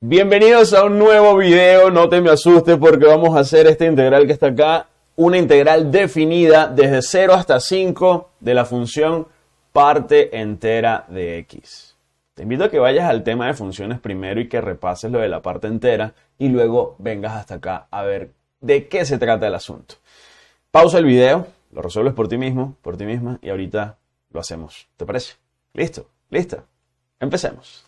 Bienvenidos a un nuevo video, no te me asustes porque vamos a hacer esta integral que está acá, una integral definida desde 0 hasta 5 de la función parte entera de x. Te invito a que vayas al tema de funciones primero y que repases lo de la parte entera y luego vengas hasta acá a ver de qué se trata el asunto. Pausa el video, lo resuelves por ti mismo, por ti misma y ahorita lo hacemos. ¿Te parece? ¿Listo? ¿Lista? Empecemos.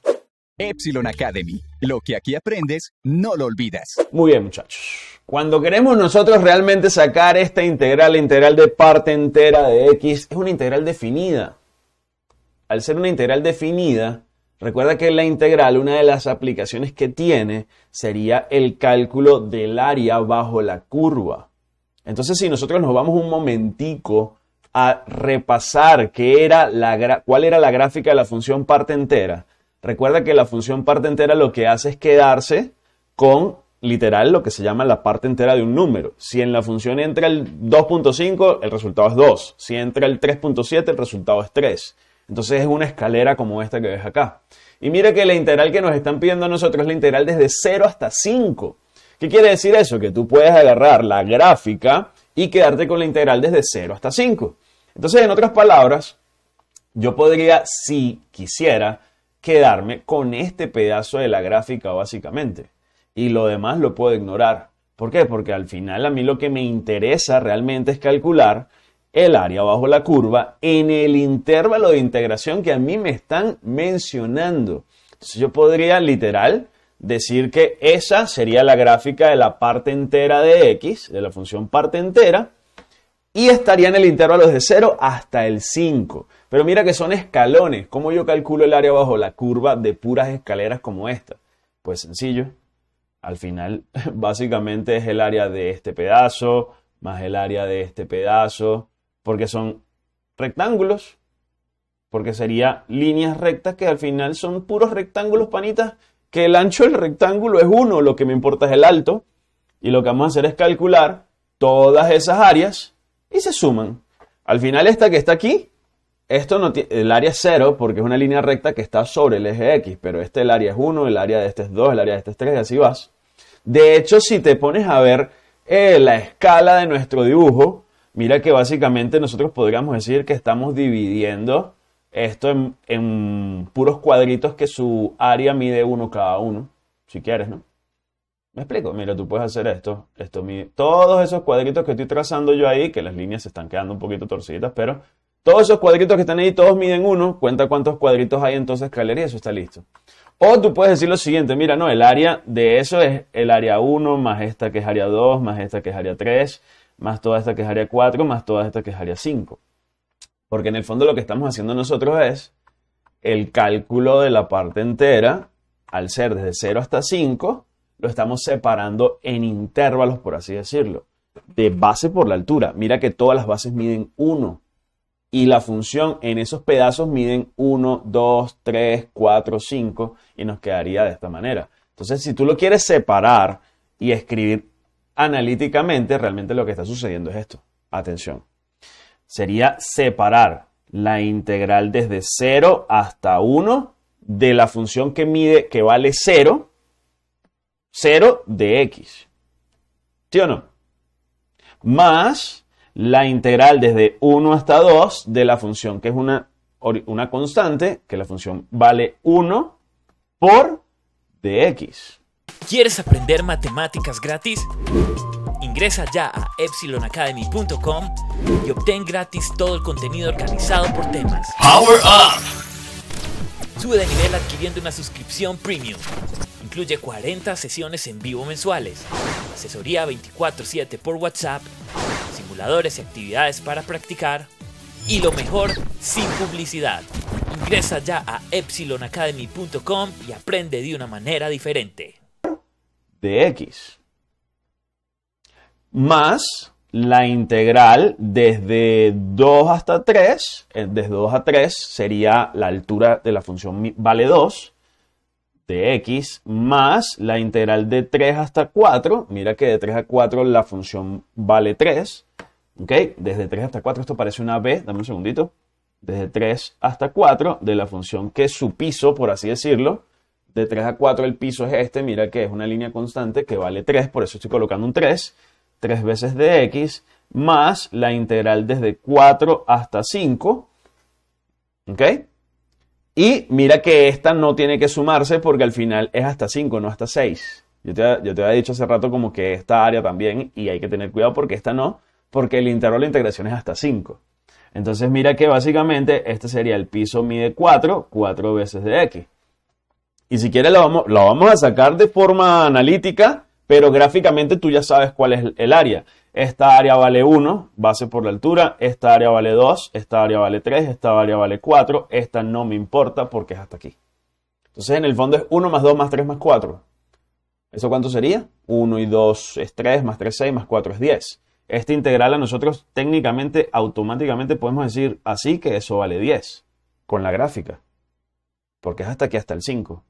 Epsilon Academy. Lo que aquí aprendes, no lo olvidas. Muy bien, muchachos. Cuando queremos nosotros realmente sacar esta integral, la integral de parte entera de x, es una integral definida. Al ser una integral definida, recuerda que la integral, una de las aplicaciones que tiene, sería el cálculo del área bajo la curva. Entonces, si nosotros nos vamos un momentico a repasar qué era la cuál era la gráfica de la función parte entera, Recuerda que la función parte entera lo que hace es quedarse con literal lo que se llama la parte entera de un número. Si en la función entra el 2.5, el resultado es 2. Si entra el 3.7, el resultado es 3. Entonces es una escalera como esta que ves acá. Y mira que la integral que nos están pidiendo a nosotros es la integral desde 0 hasta 5. ¿Qué quiere decir eso? Que tú puedes agarrar la gráfica y quedarte con la integral desde 0 hasta 5. Entonces, en otras palabras, yo podría, si quisiera, quedarme con este pedazo de la gráfica básicamente. Y lo demás lo puedo ignorar. ¿Por qué? Porque al final a mí lo que me interesa realmente es calcular el área bajo la curva en el intervalo de integración que a mí me están mencionando. Entonces yo podría literal decir que esa sería la gráfica de la parte entera de x, de la función parte entera, y estaría en el intervalo de 0 hasta el 5. Pero mira que son escalones. ¿Cómo yo calculo el área bajo la curva de puras escaleras como esta? Pues sencillo. Al final, básicamente es el área de este pedazo, más el área de este pedazo, porque son rectángulos, porque sería líneas rectas que al final son puros rectángulos panitas, que el ancho del rectángulo es uno, lo que me importa es el alto, y lo que vamos a hacer es calcular todas esas áreas y se suman. Al final esta que está aquí esto no el área es 0 porque es una línea recta que está sobre el eje X, pero este el área es 1, el área de este es 2, el área de este es 3 y así vas. De hecho, si te pones a ver eh, la escala de nuestro dibujo, mira que básicamente nosotros podríamos decir que estamos dividiendo esto en, puros cuadritos que su área mide uno cada uno, si quieres, ¿no? ¿Me explico? Mira, tú puedes hacer esto, esto mide todos esos cuadritos que estoy trazando yo ahí, que las líneas se están quedando un poquito torcidas, pero todos esos cuadritos que están ahí, todos miden uno. Cuenta cuántos cuadritos hay entonces escalera y eso está listo. O tú puedes decir lo siguiente, mira, no, el área de eso es el área 1 más esta que es área 2, más esta que es área 3, más toda esta que es área 4, más toda esta que es área 5. Porque en el fondo lo que estamos haciendo nosotros es el cálculo de la parte entera, al ser desde 0 hasta 5, lo estamos separando en intervalos, por así decirlo, de base por la altura. Mira que todas las bases miden 1 y la función en esos pedazos miden 1, 2, 3, 4, 5 y nos quedaría de esta manera. Entonces, si tú lo quieres separar y escribir analíticamente, realmente lo que está sucediendo es esto. Atención. Sería separar la integral desde 0 hasta 1 de la función que mide, que vale 0, 0 de x. ¿Sí o no? Más la integral desde 1 hasta 2 de la función, que es una, una constante, que la función vale 1 por dx. ¿Quieres aprender matemáticas gratis? Ingresa ya a epsilonacademy.com y obtén gratis todo el contenido organizado por temas. Power Up. Sube de nivel adquiriendo una suscripción premium. Incluye 40 sesiones en vivo mensuales, asesoría 24/7 por WhatsApp y actividades para practicar. Y lo mejor, sin publicidad. Ingresa ya a epsilonacademy.com y aprende de una manera diferente. De x. Más la integral desde 2 hasta 3, eh, desde 2 a 3 sería la altura de la función vale 2 de x más la integral de 3 hasta 4, mira que de 3 a 4 la función vale 3, ¿Ok? Desde 3 hasta 4, esto parece una B, dame un segundito. Desde 3 hasta 4 de la función que su piso, por así decirlo, de 3 a 4 el piso es este, mira que es una línea constante que vale 3, por eso estoy colocando un 3, 3 veces de x, más la integral desde 4 hasta 5, ¿ok? Y mira que esta no tiene que sumarse porque al final es hasta 5, no hasta 6. Yo te, yo te había dicho hace rato como que esta área también, y hay que tener cuidado porque esta no, porque el intervalo de integración es hasta 5. Entonces mira que básicamente este sería el piso mide 4, 4 veces de x. Y si quieres lo vamos, lo vamos a sacar de forma analítica, pero gráficamente tú ya sabes cuál es el área. Esta área vale 1, base por la altura, esta área vale 2, esta área vale 3, esta área vale 4, esta no me importa porque es hasta aquí. Entonces en el fondo es 1 más 2 más 3 más 4. ¿Eso cuánto sería? 1 y 2 es 3, más 3 es 6, más 4 es 10. Esta integral a nosotros técnicamente, automáticamente podemos decir así que eso vale 10 con la gráfica. Porque es hasta aquí, hasta el 5.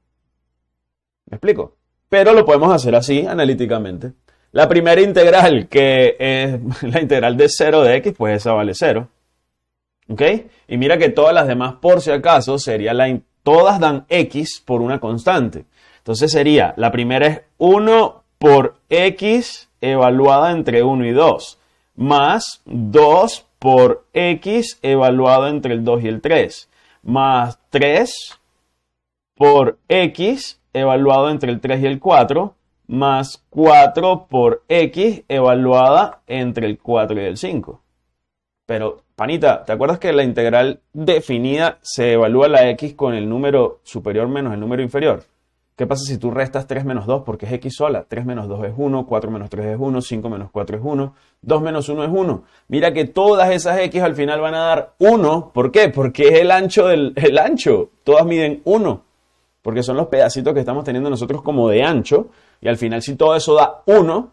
¿Me explico? Pero lo podemos hacer así analíticamente. La primera integral, que es la integral de 0 de x, pues esa vale 0. ¿Ok? Y mira que todas las demás, por si acaso, sería la todas dan x por una constante. Entonces sería, la primera es 1 por x evaluada entre 1 y 2, más 2 por x evaluado entre el 2 y el 3, más 3 por x evaluado entre el 3 y el 4, más 4 por x evaluada entre el 4 y el 5. Pero, panita, ¿te acuerdas que la integral definida se evalúa la x con el número superior menos el número inferior? ¿Qué pasa si tú restas 3 menos 2? Porque es x sola. 3 menos 2 es 1, 4 menos 3 es 1, 5 menos 4 es 1, 2 menos 1 es 1. Mira que todas esas x al final van a dar 1. ¿Por qué? Porque es el ancho del ancho. Todas miden 1. Porque son los pedacitos que estamos teniendo nosotros como de ancho. Y al final si todo eso da 1,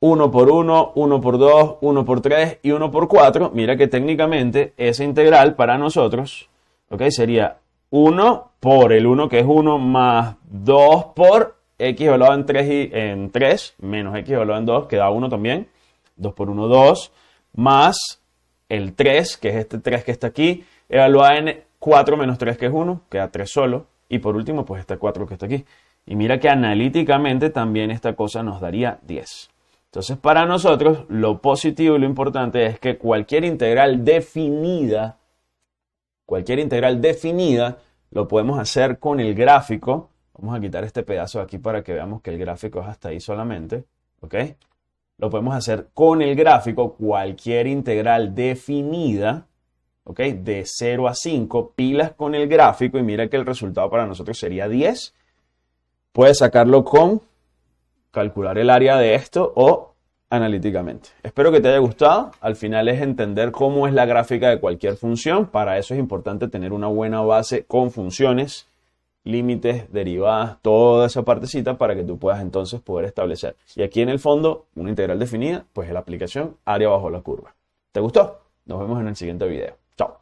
1 por 1, 1 por 2, 1 por 3 y 1 por 4, mira que técnicamente esa integral para nosotros ¿ok? sería 1 por el 1 que es 1 más 2 por x evaluado en 3, y, en 3 menos x evaluado en 2 queda 1 también. 2 por 1, 2 más el 3 que es este 3 que está aquí evaluado en 4 menos 3 que es 1 queda 3 solo. Y por último pues este 4 que está aquí. Y mira que analíticamente también esta cosa nos daría 10. Entonces para nosotros lo positivo y lo importante es que cualquier integral definida cualquier integral definida, lo podemos hacer con el gráfico. Vamos a quitar este pedazo aquí para que veamos que el gráfico es hasta ahí solamente. ¿Ok? Lo podemos hacer con el gráfico cualquier integral definida. ¿Ok? De 0 a 5, pilas con el gráfico y mira que el resultado para nosotros sería 10. Puedes sacarlo con calcular el área de esto o analíticamente. Espero que te haya gustado. Al final es entender cómo es la gráfica de cualquier función. Para eso es importante tener una buena base con funciones, límites, derivadas, toda esa partecita para que tú puedas entonces poder establecer. Y aquí en el fondo, una integral definida, pues es la aplicación área bajo la curva. ¿Te gustó? Nos vemos en el siguiente video. Chao.